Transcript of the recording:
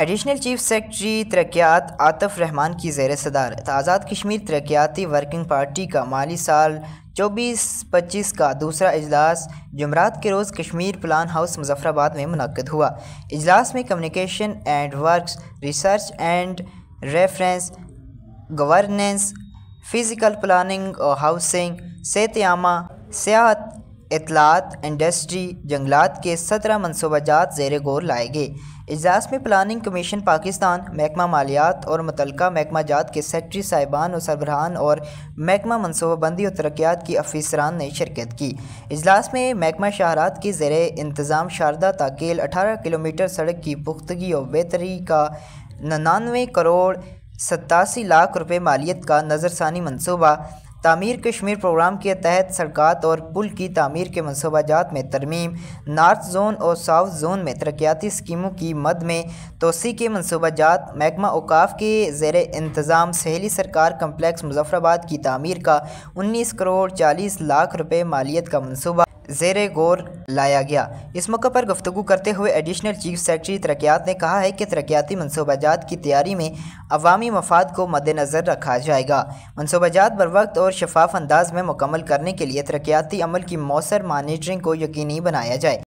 additional chief secretary तरक्यात आतफ रहमान की जेर सदारत आज़ाद कश्मीर तरक्याती वर्किंग पार्टी का माली साल चौबीस पच्चीस का दूसरा अजलास जमरात के रोज़ कश्मीर प्लान हाउस मुजफ़राबाद में मनद हुआ अजलास में communication and works research and reference governance physical planning और हाउसिंग आमा सियात इतलात इंडस्ट्री जंगलात के सत्रह मनसूबा जात जेर गौर लाए गए इजलास में प्लानिंग कमीशन पाकिस्तान महकमा मालियात और मुतल महकमा जात के सेक्रटरी साहिबान और सरबराहान और महकमा मनसूबाबंदी और तरक्यात की अफीसरान ने शिरकत की इजलास में महकमा शहरात के जेर इंतज़ाम शारदा ताकेल अठारह किलोमीटर सड़क की पुख्तगी और बेहतरी का नन्ानवे करोड़ सतासी लाख रुपये मालियत का नज़रसानी मनसूबा तमीर कश्मीर प्रोग्राम के तहत सड़कत और पुल की तमीर के मनसूबाजात में तरमीम नार्थ जोन और साउथ जोन में तरक्याती स्कीमों की मद में तोसी के मनसूबाजात महकमा अवकाफ़ के जेर इंतज़ाम सहेली सरकार कम्प्लेक्स मुजफ्फराबाद की तमीर का उन्नीस करोड़ चालीस लाख रुपये मालियत का मनसूबा जेर गौर लाया गया इस मौके पर गुफ्तु करते हुए एडिशनल चीफ सेक्रेटरी तरक्यात ने कहा है कि तरक्याती मनसूबाजात की तैयारी में अवामी मफाद को मद्दनज़र रखा जाएगा मनसूबाजात बर वक्त और शफाफ अंदाज में मुकम्मल करने के लिए तरक्याती अमल की मौसर मानीटरिंग को यकीनी बनाया जाए